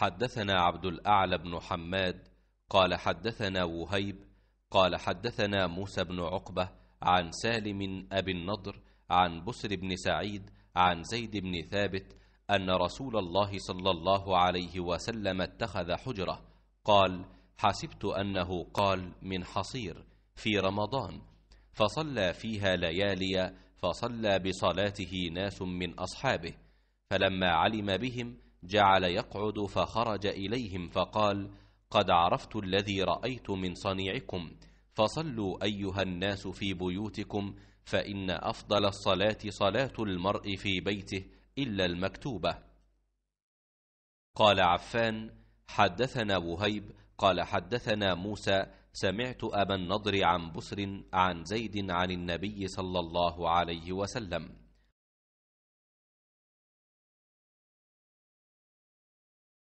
حدثنا عبد الأعلى بن حماد قال حدثنا وهيب قال حدثنا موسى بن عقبة عن سالم أبي النضر عن بسر بن سعيد عن زيد بن ثابت أن رسول الله صلى الله عليه وسلم اتخذ حجرة قال حسبت أنه قال من حصير في رمضان فصلى فيها ليالي فصلى بصلاته ناس من أصحابه فلما علم بهم جعل يقعد فخرج إليهم فقال قد عرفت الذي رأيت من صنيعكم فصلوا أيها الناس في بيوتكم فإن أفضل الصلاة صلاة المرء في بيته إلا المكتوبة قال عفان حدثنا وهيب قال حدثنا موسى سمعت أبا النضر عن بسر عن زيد عن النبي صلى الله عليه وسلم